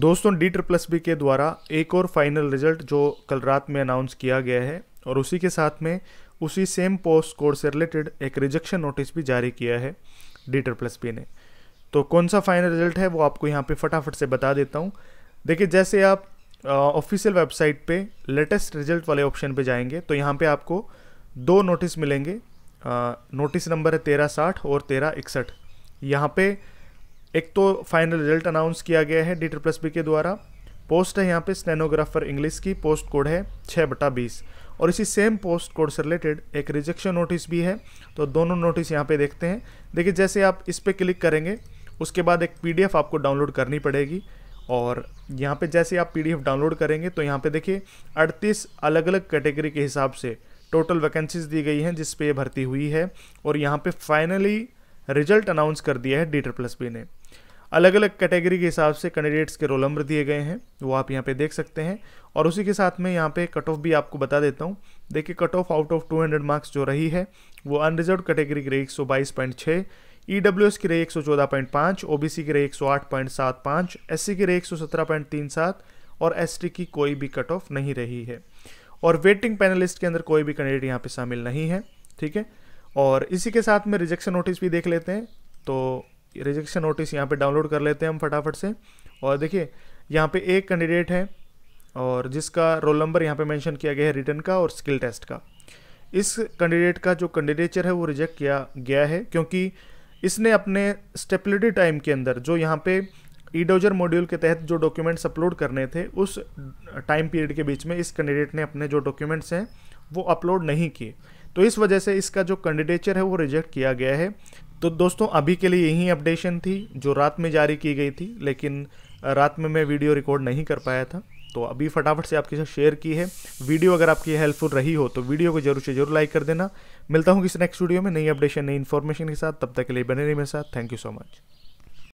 दोस्तों D ट्रिप्लस B के द्वारा एक और फाइनल रिजल्ट जो कल रात में अनाउंस किया गया है और उसी के साथ में उसी सेम पोस्ट कोड से रिलेटेड एक रिजेक्शन नोटिस भी जारी किया है डी ट्रिप्लस बी ने तो कौन सा फाइनल रिजल्ट है वो आपको यहाँ पे फटाफट से बता देता हूँ देखिए जैसे आप ऑफिशियल वेबसाइट पे लेटेस्ट रिजल्ट वाले ऑप्शन पे जाएंगे तो यहाँ पे आपको दो नोटिस मिलेंगे नोटिस नंबर है तेरह साठ और तेरह इकसठ यहाँ पर एक तो फाइनल रिजल्ट अनाउंस किया गया है डी प्लस बी के द्वारा पोस्ट है यहाँ पे स्टेनोग्राफर इंग्लिश की पोस्ट कोड है छः बटा बीस और इसी सेम पोस्ट कोड से रिलेटेड एक रिजेक्शन नोटिस भी है तो दोनों नोटिस यहाँ पे देखते हैं देखिए जैसे आप इस पर क्लिक करेंगे उसके बाद एक पी आपको डाउनलोड करनी पड़ेगी और यहाँ पे जैसे आप पी डाउनलोड करेंगे तो यहाँ पे देखिए 38 अलग अलग कैटेगरी के हिसाब से टोटल वैकेंसीज दी गई हैं जिस पे भर्ती हुई है और यहाँ पे फाइनली रिजल्ट अनाउंस कर दिया है डी प्लस बी ने अलग अलग कैटेगरी के हिसाब से कैंडिडेट्स के रोल नंबर दिए गए हैं वो आप यहाँ पे देख सकते हैं और उसी के साथ में यहाँ पे कट ऑफ भी आपको बता देता हूँ देखिए cut off out of 200 marks जो रही है वो अनरिजर्व कैटेगरी की रही एक सौ बाईस पॉइंट छः ई डब्ल्यू एस की रही एक सौ चौदह पॉइंट पाँच ओ बी सी की रही एक सौ आठ पॉइंट सात पाँच एस सी की रही एक सौ सत्रह पॉइंट तीन सात और एस टी की कोई भी कट ऑफ नहीं रही है और वेटिंग पैनलिस्ट के अंदर कोई भी कैंडिडेट यहाँ पे शामिल नहीं है ठीक है और इसी के साथ में रिजेक्शन नोटिस भी देख लेते हैं तो रिजेक्शन नोटिस यहाँ पे डाउनलोड कर लेते हैं हम फटाफट से और देखिए यहाँ पे एक कैंडिडेट है और जिसका रोल नंबर यहाँ पे मेंशन किया गया है रिटर्न का और स्किल टेस्ट का इस कैंडिडेट का जो कैंडिडेचर है वो रिजेक्ट किया गया है क्योंकि इसने अपने स्टेपलिटी टाइम के अंदर जो यहाँ पे डोजर मॉड्यूल के तहत जो डॉक्यूमेंट्स अपलोड करने थे उस टाइम पीरियड के बीच में इस कैंडिडेट ने अपने जो डॉक्यूमेंट्स हैं वो अपलोड नहीं किए तो इस वजह से इसका जो कैंडिडेचर है वो रिजेक्ट किया गया है तो दोस्तों अभी के लिए यही अपडेशन थी जो रात में जारी की गई थी लेकिन रात में मैं वीडियो रिकॉर्ड नहीं कर पाया था तो अभी फटाफट से आपके साथ शेयर की है वीडियो अगर आपकी हेल्पफुल रही हो तो वीडियो को जरूर से जरूर लाइक कर देना मिलता हूँ किसी नेक्स्ट वीडियो में नई अपडेशन नई इन्फॉर्मेशन के साथ तब तक के लिए बने रही मेरे साथ थैंक यू सो मच